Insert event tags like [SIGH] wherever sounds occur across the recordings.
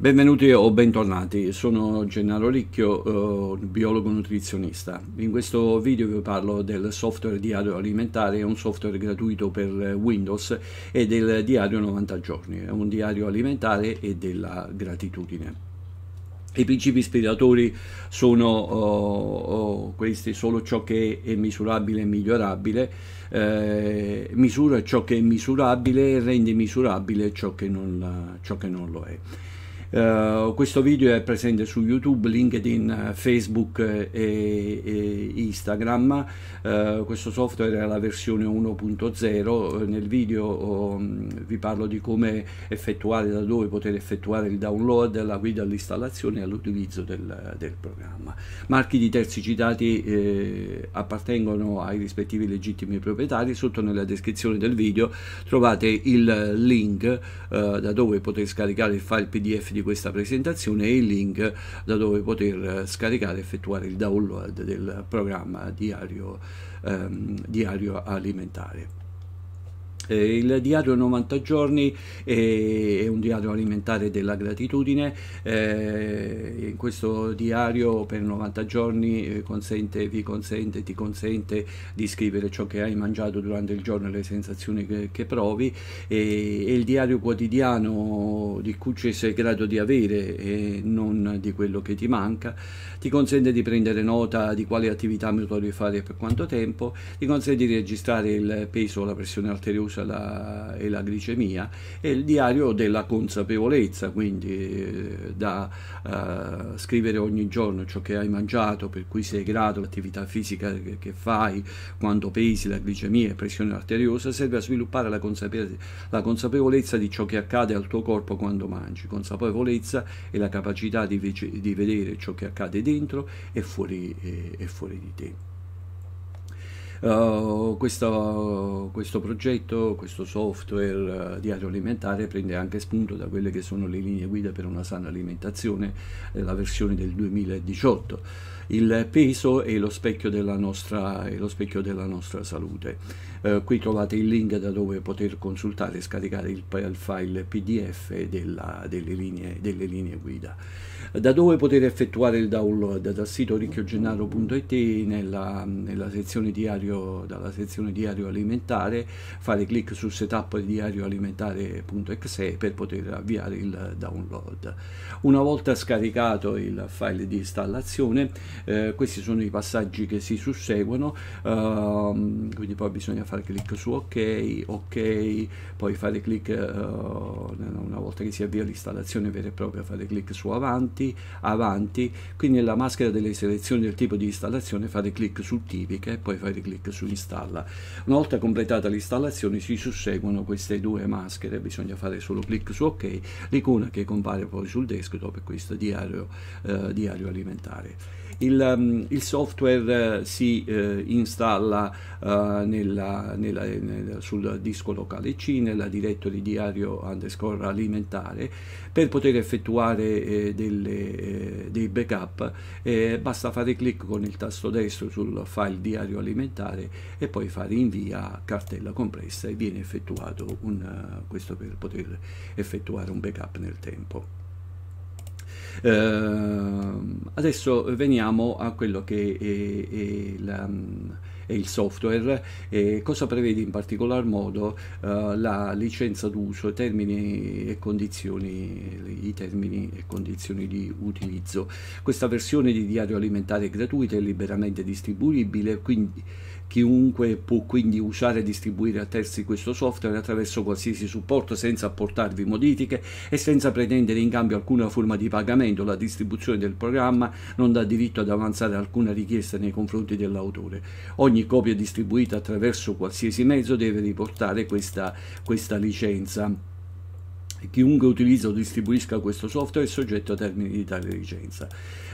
Benvenuti o bentornati, sono Gennaro Ricchio, eh, biologo nutrizionista. In questo video vi parlo del software diario alimentare, è un software gratuito per Windows e del diario 90 giorni, è un diario alimentare e della gratitudine. I principi ispiratori sono oh, oh, questi, solo ciò che è misurabile e migliorabile, eh, misura ciò che è misurabile e rende misurabile ciò che non, ciò che non lo è. Uh, questo video è presente su YouTube, LinkedIn, Facebook e, e Instagram. Uh, questo software è la versione 1.0. Nel video um, vi parlo di come effettuare, da dove poter effettuare il download, la guida all'installazione e all'utilizzo del, del, programma. Marchi di terzi citati eh, appartengono ai rispettivi legittimi proprietari. Sotto nella descrizione del video trovate il link eh, da dove poter scaricare il file PDF di questa presentazione e il link da dove poter eh, scaricare e effettuare il download del programma diario, ehm, diario alimentare. Eh, il diario 90 giorni eh, è, un diario alimentare della gratitudine, eh, in questo diario per 90 giorni eh, consente, vi consente, ti consente di scrivere ciò che hai mangiato durante il giorno e le sensazioni che, che provi e, e, il diario quotidiano di cui sei in grado di avere e non di quello che ti manca, ti consente di prendere nota di quali attività mi fare per quanto tempo, ti consente di registrare il peso o la pressione arteriosa glucosa la, e la glicemia, è il diario della consapevolezza, quindi eh, da uh, scrivere ogni giorno ciò che hai mangiato, per cui sei grato, l'attività fisica che, che fai, quanto pesi, la glicemia e pressione arteriosa, serve a sviluppare la, consapevolezza, la consapevolezza di ciò che accade al tuo corpo quando mangi, consapevolezza e la capacità di, di vedere ciò che accade dentro e fuori, e, eh, e fuori di te uh, questo, questo, progetto, questo software uh, di agroalimentare prende anche spunto da quelle che sono le linee guida per una sana alimentazione, eh, la versione del 2018. Il peso è lo specchio della nostra, specchio della nostra salute. Uh, qui trovate il link da dove poter consultare e scaricare il, il file PDF della, delle, linee, delle linee guida da dove poter effettuare il download dal sito ricchiogenaro.it nella, nella, sezione diario dalla sezione diario alimentare fare clic su setup diario alimentare.exe per poter avviare il download una volta scaricato il file di installazione eh, questi sono i passaggi che si susseguono ehm, quindi poi bisogna fare clic su ok ok poi fare clic eh, una volta che si avvia l'installazione vera e propria fare clic su avanti avanti, avanti, qui nella maschera delle selezioni del tipo di installazione fare clic su tipica e poi fare clic su installa. Una volta completata l'installazione si susseguono queste due maschere, bisogna fare solo clic su ok, l'icona che compare poi sul desktop è questo diario, eh, diario alimentare. Il, um, il software eh, si eh, installa eh, nella, nella, nella, sul disco locale C, nella directory diario underscore alimentare, per poter effettuare eh, delle delle, eh, dei backup eh, basta fare clic con il tasto destro sul file diario alimentare e poi fare invia cartella compressa e viene effettuato un, eh, questo per poter effettuare un backup nel tempo. Uh, adesso veniamo a quello che è, è la, e il software e cosa prevede in particolar modo eh, la licenza d'uso, termini e condizioni, i termini e condizioni di utilizzo. Questa versione di diario alimentare è gratuita e liberamente distribuibile, quindi Chiunque può quindi usare e distribuire a terzi questo software attraverso qualsiasi supporto senza apportarvi modifiche e senza pretendere in cambio alcuna forma di pagamento. La distribuzione del programma non dà diritto ad avanzare alcuna richiesta nei confronti dell'autore. Ogni copia distribuita attraverso qualsiasi mezzo deve riportare questa, questa licenza chiunque utilizza o distribuisca questo software è soggetto a termini di tale licenza.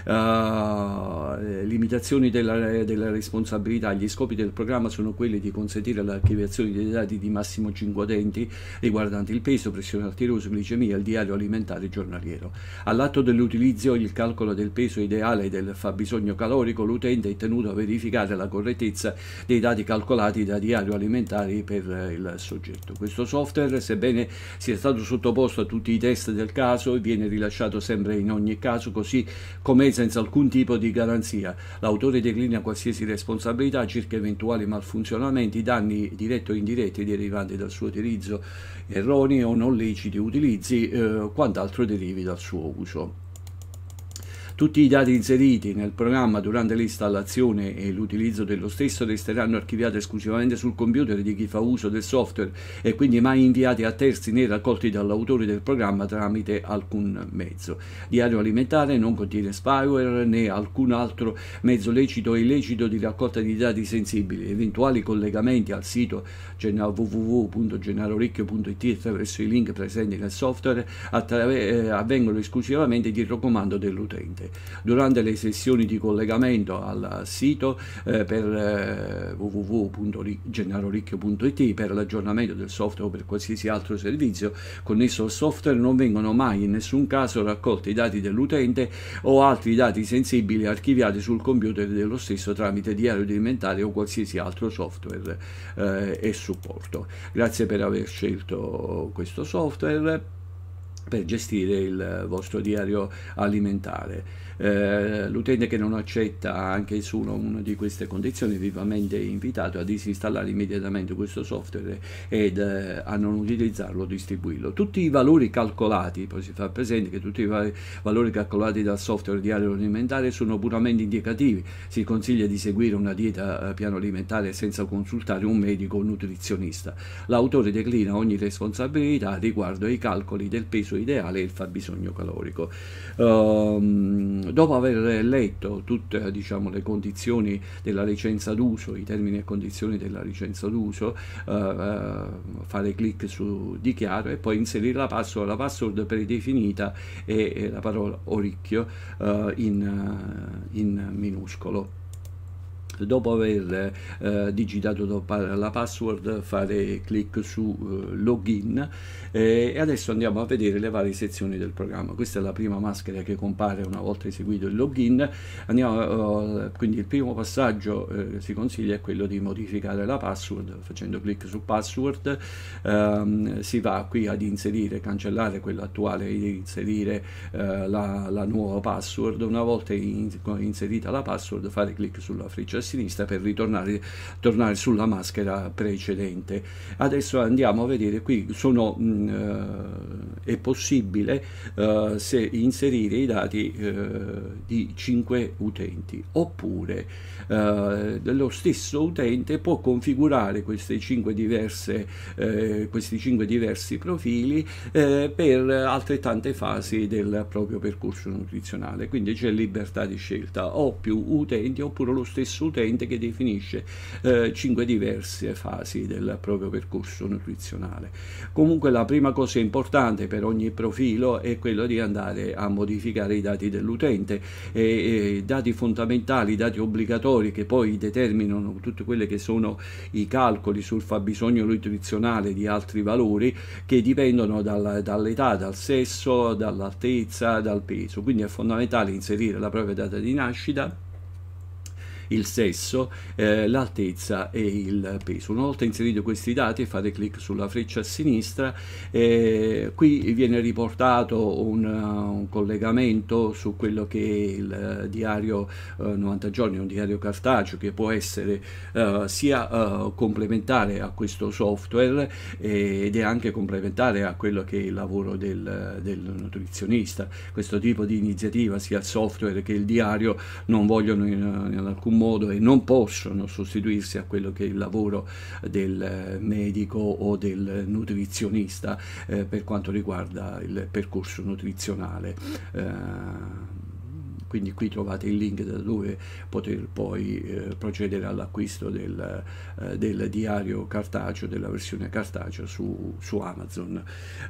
Uh, limitazioni della, della, responsabilità. Gli scopi del programma sono quelli di consentire l'archiviazione dei dati di massimo 5 utenti riguardanti il peso, pressione arteriosa, glicemia, il diario alimentare giornaliero. All'atto dell'utilizzo il calcolo del peso ideale e del fabbisogno calorico, l'utente è tenuto a verificare la correttezza dei dati calcolati da diario alimentare per eh, il soggetto. Questo software, sebbene sia stato sottoposto sottoposto a tutti i test del caso e viene rilasciato sempre in ogni caso così come senza alcun tipo di garanzia. L'autore declina qualsiasi responsabilità circa eventuali malfunzionamenti, danni diretti o indiretti derivanti dal suo utilizzo, erronei o non leciti utilizzi, eh, quant'altro derivi dal suo uso. Tutti i dati inseriti nel programma durante l'installazione e l'utilizzo dello stesso resteranno archiviati esclusivamente sul computer di chi fa uso del software e quindi mai inviati a terzi né raccolti dall'autore del programma tramite alcun mezzo. Diario alimentare non contiene spyware né alcun altro mezzo lecito o illecito di raccolta di dati sensibili. Eventuali collegamenti al sito www.gennaroricchio.it attraverso i link presenti nel software eh, avvengono esclusivamente dietro comando dell'utente dedicate. Durante le sessioni di collegamento al sito eh, per eh, www.gennaroricchio.it per l'aggiornamento del software o per qualsiasi altro servizio connesso al software non vengono mai in nessun caso raccolti i dati dell'utente o altri dati sensibili archiviati sul computer dello stesso tramite diario alimentare o qualsiasi altro software eh, e supporto. Grazie per aver scelto questo software per gestire il vostro diario alimentare. Eh, l'utente che non accetta anche solo una di queste condizioni è vivamente invitato a disinstallare immediatamente questo software ed eh, a non utilizzarlo o distribuirlo. Tutti i valori calcolati, poi si fa presente che tutti i val valori calcolati dal software di alimentare sono puramente indicativi, si consiglia di seguire una dieta eh, piano alimentare senza consultare un medico o un nutrizionista. L'autore declina ogni responsabilità riguardo ai calcoli del peso ideale e il fabbisogno calorico. Um, Mm. dopo aver letto tutte diciamo, le condizioni della licenza d'uso, i termini e condizioni della licenza d'uso, eh, eh fare clic su dichiaro e poi inserire la password, la password predefinita e, e la parola oricchio eh, in, eh, in minuscolo dopo aver eh, digitato la password fare clic su eh, login eh, e adesso andiamo a vedere le varie sezioni del programma questa è la prima maschera che compare una volta eseguito il login andiamo, eh, quindi il primo passaggio eh, si consiglia è quello di modificare la password facendo clic su password ehm, si va qui ad inserire cancellare quella attuale e inserire eh, la, la, nuova password una volta in, inserita la password fare clic sulla freccia sinistra per ritornare sulla maschera precedente. Adesso andiamo a vedere qui, sono, mh, mm, eh, è possibile uh, inserire i dati uh, di 5 utenti oppure uh, lo stesso utente può configurare queste 5 diverse, questi 5 diversi profili per altrettante fasi del proprio percorso nutrizionale, quindi c'è libertà di scelta o più utenti oppure lo stesso utente utente che definisce eh, cinque diverse fasi del proprio percorso nutrizionale. Comunque la prima cosa importante per ogni profilo è quello di andare a modificare i dati dell'utente, e, e dati fondamentali, dati obbligatori che poi determinano tutti quelli che sono i calcoli sul fabbisogno nutrizionale di altri valori che dipendono dal, dall'età, dal sesso, dall'altezza, dal peso. Quindi è fondamentale inserire la propria data di nascita il sesso, eh, l'altezza e il peso. Una volta inseriti questi dati fate clic sulla freccia a sinistra, eh, qui viene riportato un, eh, un, collegamento su quello che è il eh, diario eh, 90 giorni, un diario cartaceo che può essere eh, sia complementare a questo software ed è anche complementare a quello che è il lavoro del, del nutrizionista. Questo tipo di iniziativa sia il software che il diario non vogliono in, in alcun alcun modo e non possono sostituirsi a quello che è il lavoro del eh, medico o del nutrizionista eh, per quanto riguarda il percorso nutrizionale. Eh, quindi qui trovate il link da dove poter poi eh, procedere all'acquisto del, eh, del, diario cartaceo, della versione cartacea su, su, Amazon.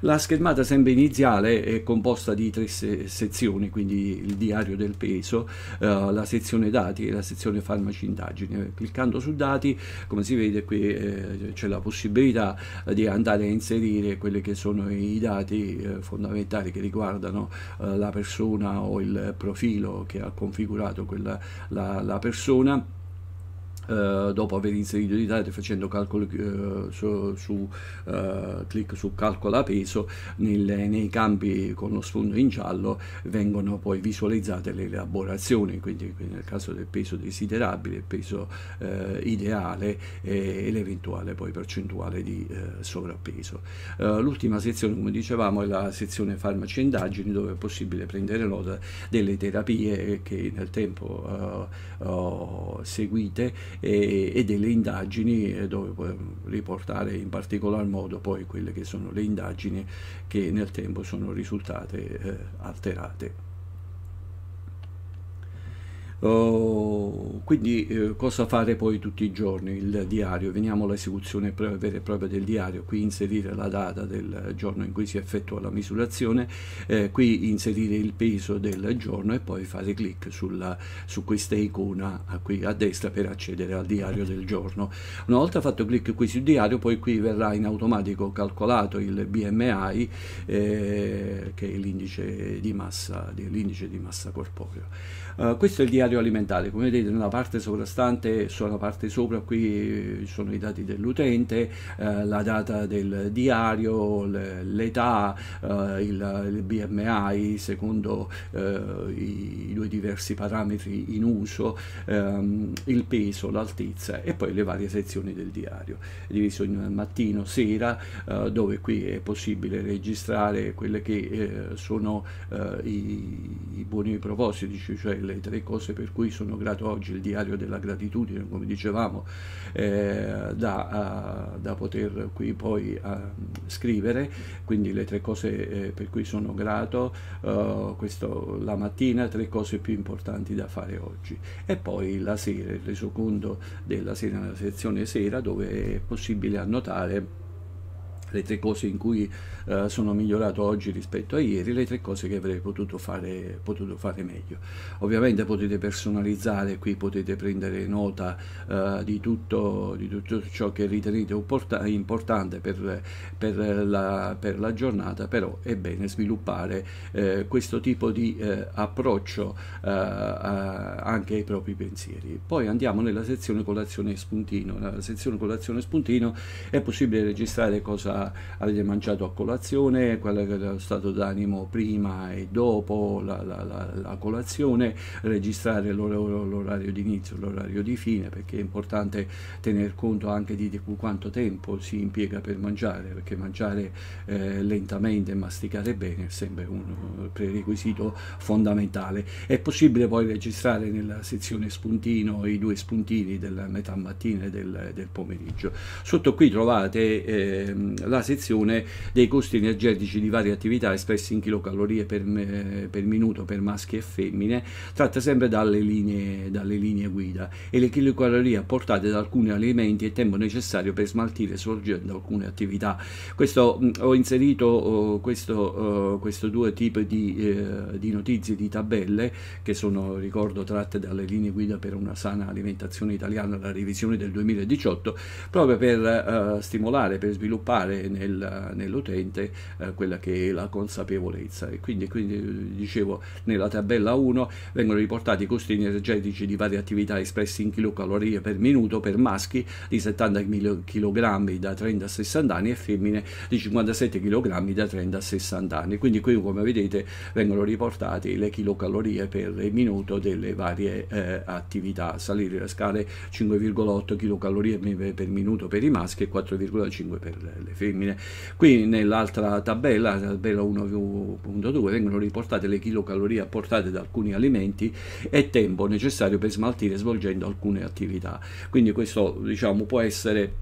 La schermata sempre iniziale è composta di tre se sezioni, quindi il diario del peso, eh, la sezione dati e la sezione farmaci indagine. Cliccando su dati, come si vede qui eh, c'è la possibilità di andare a inserire quelli che sono i dati eh, fondamentali che riguardano eh, la persona o il profilo che ha configurato quella, la, la persona eh, dopo aver inserito i dati facendo calcolo eh, su, su eh, clic su calcola peso nel, nei campi con lo sfondo in giallo vengono poi visualizzate le elaborazioni quindi, quindi nel caso del peso desiderabile il peso eh, ideale e, e l'eventuale poi percentuale di eh, sovrappeso l'ultima sezione come dicevamo è la sezione farmaci e indagini dove è possibile prendere nota delle terapie che nel tempo seguite e, e delle indagini eh, dove puoi riportare in particolar modo poi quelle che sono le indagini che nel tempo sono risultate eh, alterate. Oh, quindi eh, cosa fare poi tutti i giorni? Il diario, veniamo all'esecuzione vera e propria del diario, qui inserire la data del giorno in cui si effettua la misurazione, eh, qui inserire il peso del giorno e poi fare clic sulla, su questa icona qui a destra per accedere al diario del giorno. Una volta fatto clic qui sul diario, poi qui verrà in automatico calcolato il BMI eh, che è l'indice di massa, l'indice di massa corporea. Uh, eh, questo è il diario diario alimentare. Come vedete nella parte sovrastante, sulla parte sopra qui ci eh, sono i dati dell'utente, eh, la data del diario, l'età, eh, il, il, BMI secondo eh, i, due diversi parametri in uso, ehm, il peso, l'altezza e poi le varie sezioni del diario. diviso in mattino, sera, eh, dove qui è possibile registrare quelle che sono i, i buoni propositi, cioè le tre cose per per cui sono grato oggi il diario della gratitudine, come dicevamo, eh, da, a, da, poter qui poi a, scrivere, quindi le tre cose eh, per cui sono grato, eh, questo, la mattina, tre cose più importanti da fare oggi e poi la sera, il resoconto della sera nella sezione sera dove è possibile annotare le tre cose in cui eh, sono migliorato oggi rispetto a ieri, le tre cose che avrei potuto fare, potuto fare meglio. Ovviamente potete personalizzare, qui potete prendere nota eh, di, tutto, di, tutto, ciò che ritenete importante per, per, la, per la, giornata, però è bene sviluppare eh, questo tipo di eh, approccio eh, a, anche ai propri pensieri. Poi andiamo nella sezione colazione e spuntino. Nella sezione colazione e spuntino è possibile registrare cosa avete mangiato a colazione, qual è lo stato d'animo prima e dopo la, la, la, la colazione, registrare l'orario di inizio, l'orario di fine, perché è importante tener conto anche di, di quanto tempo si impiega per mangiare, perché mangiare eh, lentamente e masticare bene è sempre un prerequisito fondamentale. È possibile poi registrare nella sezione spuntino i due spuntini della metà mattina e del, del pomeriggio. Sotto qui trovate eh, la sezione dei costi energetici di varie attività espressi in chilocalorie per, eh, per minuto per maschi e femmine, tratta sempre dalle linee, dalle linee guida e le chilocalorie apportate da alcuni alimenti e tempo necessario per smaltire sorgendo alcune attività. Questo, mm, ho inserito oh, questo, oh, questo due tipi di, eh, di notizie, di tabelle che sono, ricordo, tratte dalle linee guida per una sana alimentazione italiana, la revisione del 2018, proprio per eh, stimolare, per sviluppare nel, nell'utente eh, quella che è la consapevolezza. E quindi, quindi, dicevo, nella tabella 1 vengono riportati i costi energetici di varie attività espressi in chilocalorie per minuto per maschi di 70 kg da 30 a 60 anni e femmine di 57 kg da 30 a 60 anni. Quindi qui, come vedete, vengono riportate le chilocalorie per minuto delle varie eh, attività. Salire le scale 5,8 kcal per minuto per i maschi e 4,5 per le femmine femmine. Qui nell'altra tabella, tabella 1.2, vengono riportate le chilocalorie apportate da alcuni alimenti e tempo necessario per smaltire svolgendo alcune attività. Quindi questo diciamo può essere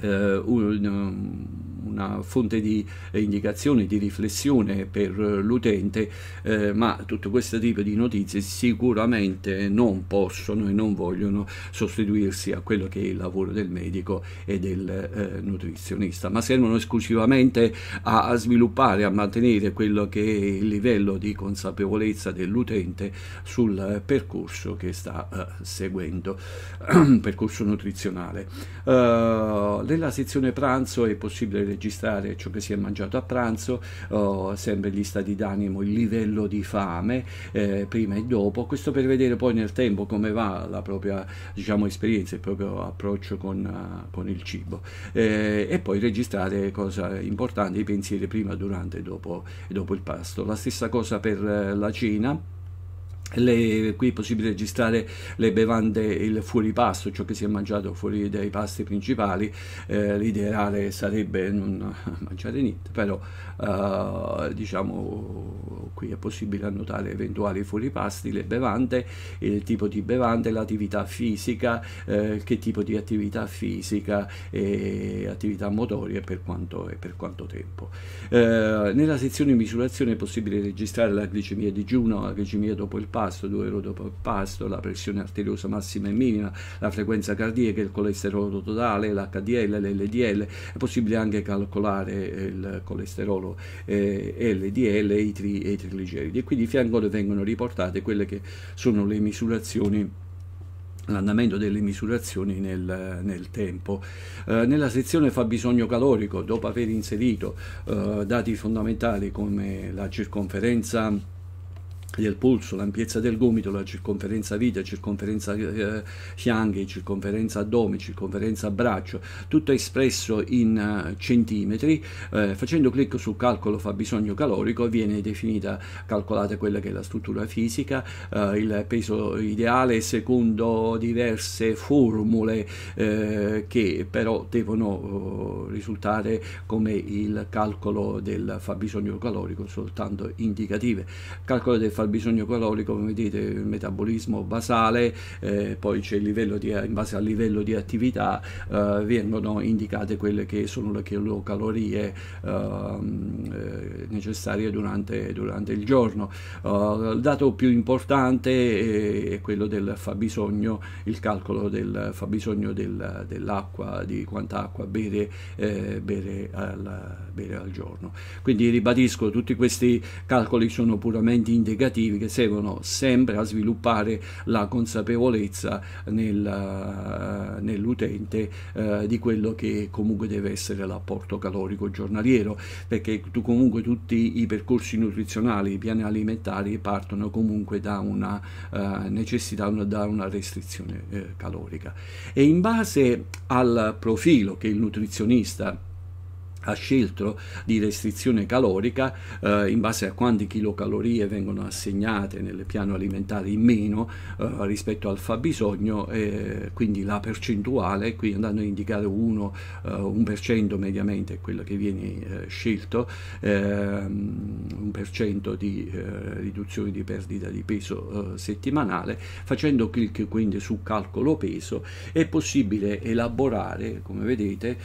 eh, un, mm, una fonte di indicazione, di riflessione per eh, l'utente, eh, ma tutto questo tipo di notizie sicuramente non possono e non vogliono sostituirsi a quello che è il lavoro del medico e del eh, nutrizionista, ma servono esclusivamente a, a, sviluppare, a mantenere quello che è il livello di consapevolezza dell'utente sul percorso che sta eh, seguendo, [CLEARS THROAT] percorso nutrizionale. Uh, nella sezione pranzo è possibile registrare ciò che si è mangiato a pranzo, oh, sempre lista di d'animo, il livello di fame eh, prima e dopo, questo per vedere poi nel tempo come va la propria diciamo, esperienza, il proprio approccio con, eh, con il cibo eh, e poi registrare cosa importante, i pensieri prima, durante e dopo, e dopo il pasto. La stessa cosa per eh, la cena le, qui è possibile registrare le bevande, il fuoripasto, ciò che si è mangiato fuori dai pasti principali. Eh, l'ideale sarebbe non [LAUGHS] mangiare niente, però eh, diciamo qui è possibile annotare eventuali fuoripasti, le bevande, il tipo di bevande, l'attività fisica, eh, che tipo di attività fisica e attività motorie per quanto, e per quanto tempo. Eh, nella sezione misurazione è possibile registrare la glicemia digiuno, la glicemia dopo il pasto pasto, 2 euro dopo pasto, la pressione arteriosa massima e minima, la frequenza cardiaca, il colesterolo totale, l'HDL, l'LDL, è possibile anche calcolare il colesterolo eh, LDL e i, tri, e i trigliceridi. E qui di fianco vengono riportate quelle che sono le misurazioni l'andamento delle misurazioni nel, nel tempo. Eh, nella sezione fabbisogno calorico, dopo aver inserito eh, dati fondamentali come la circonferenza del polso, l'ampiezza del gomito, la circonferenza vita, circonferenza eh, fianchi, circonferenza addome, circonferenza braccio, tutto espresso in uh, centimetri, eh, facendo clic sul calcolo fabbisogno calorico viene definita, calcolata quella che è la struttura fisica, eh, il peso ideale secondo diverse formule eh, che però devono eh, risultare come il calcolo del fabbisogno calorico soltanto indicative. Calcolo del fabbisogno bisogno calorico, come vedete, il metabolismo basale, eh, poi c'è il livello di, in base al livello di attività eh, vengono indicate quelle che sono le calorie ehm, eh, necessarie durante, durante, il giorno. Eh, il dato più importante è, eh, è, quello del fabbisogno, il calcolo del fabbisogno del, dell'acqua, di quanta acqua bere, eh, bere al, bere al giorno. Quindi ribadisco, tutti questi calcoli sono puramente indicativi motivi che seguono sempre a sviluppare la consapevolezza nel, eh, nell'utente uh, di quello che comunque deve essere l'apporto calorico giornaliero perché tu comunque tutti i percorsi nutrizionali, i piani alimentari partono comunque da una uh, necessità, una, da una restrizione calorica e in base al profilo che il nutrizionista ha scelto di restrizione calorica eh, in base a quante chilocalorie vengono assegnate nel piano alimentare in meno eh, rispetto al fabbisogno eh, quindi la percentuale qui andando a indicare 1 eh, cento mediamente è quello che viene eh, scelto 1% ehm, di eh, riduzione di perdita di peso settimanale facendo clic quindi su calcolo peso è possibile elaborare come vedete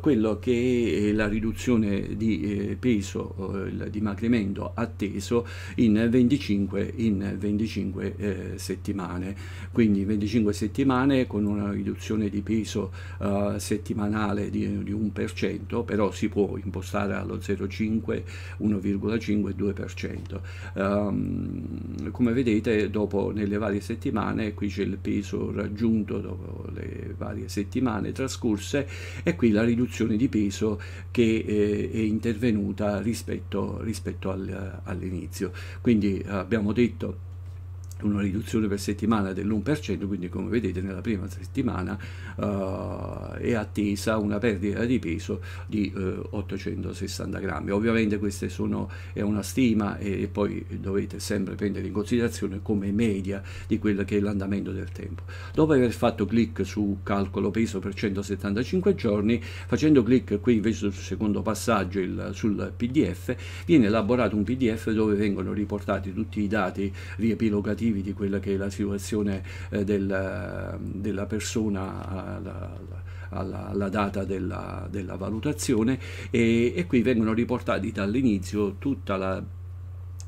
quello che è la riduzione di eh, peso, il dimagrimento atteso in 25, in 25 eh, settimane. Quindi 25 settimane con una riduzione di peso eh, settimanale di, di 1%, però si può impostare allo 0,5, 1,5 2%. come vedete dopo nelle varie settimane, qui c'è il peso raggiunto dopo le varie settimane trascorse e qui la riduzione di peso che eh, è intervenuta rispetto, rispetto al, all'inizio. Quindi abbiamo detto una riduzione per settimana dell'1%, quindi come vedete nella prima settimana uh, è attesa una perdita di peso di uh, eh, 860 grammi. Ovviamente questa è una stima e, e, poi dovete sempre prendere in considerazione come media di quello che è l'andamento del tempo. Dopo aver fatto clic su calcolo peso per 175 giorni, facendo clic qui invece sul secondo passaggio il, sul PDF, viene elaborato un PDF dove vengono riportati tutti i dati riepilogativi motivi di quella che è la situazione eh, del, eh, della persona alla, alla, alla data della, della valutazione e, e qui vengono riportati dall'inizio tutta la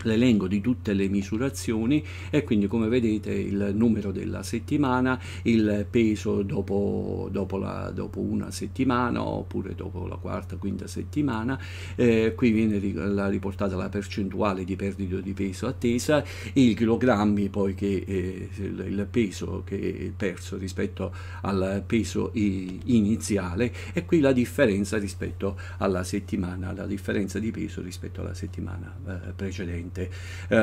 l'elenco di tutte le misurazioni e quindi come vedete il numero della settimana, il peso dopo, dopo, la, dopo una settimana oppure dopo la quarta, quinta settimana, eh, qui viene riportata la percentuale di perdita di peso attesa, i chilogrammi poi che eh, il peso che è perso rispetto al peso iniziale e qui la differenza rispetto alla settimana, la differenza di peso rispetto alla settimana eh, precedente niente. Um,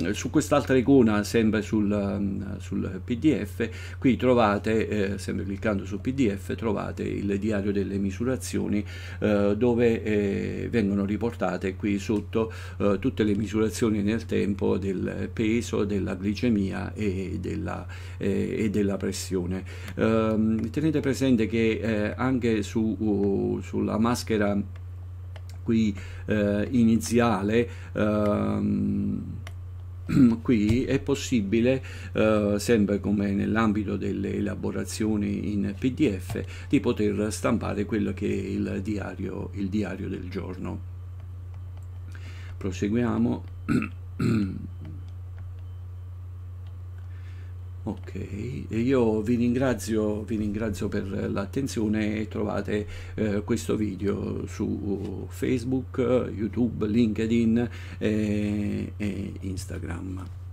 ehm, su quest'altra icona, sempre sul, ehm, sul PDF, qui trovate, eh, sempre cliccando su PDF, trovate il diario delle misurazioni eh, dove eh, vengono riportate qui sotto eh, tutte le misurazioni nel tempo del peso, della glicemia e della, eh, e della pressione. Um, tenete presente che eh, anche su, uh, sulla maschera qui eh, iniziale ehm, [CLEARS THROAT] qui è possibile, eh, sempre come nell'ambito delle elaborazioni in PDF, di poter stampare quello che è il diario, il diario del giorno. Proseguiamo. [CLEARS THROAT] Ok, io vi ringrazio, vi ringrazio per l'attenzione e trovate eh, questo video su Facebook, YouTube, LinkedIn e, eh, e Instagram.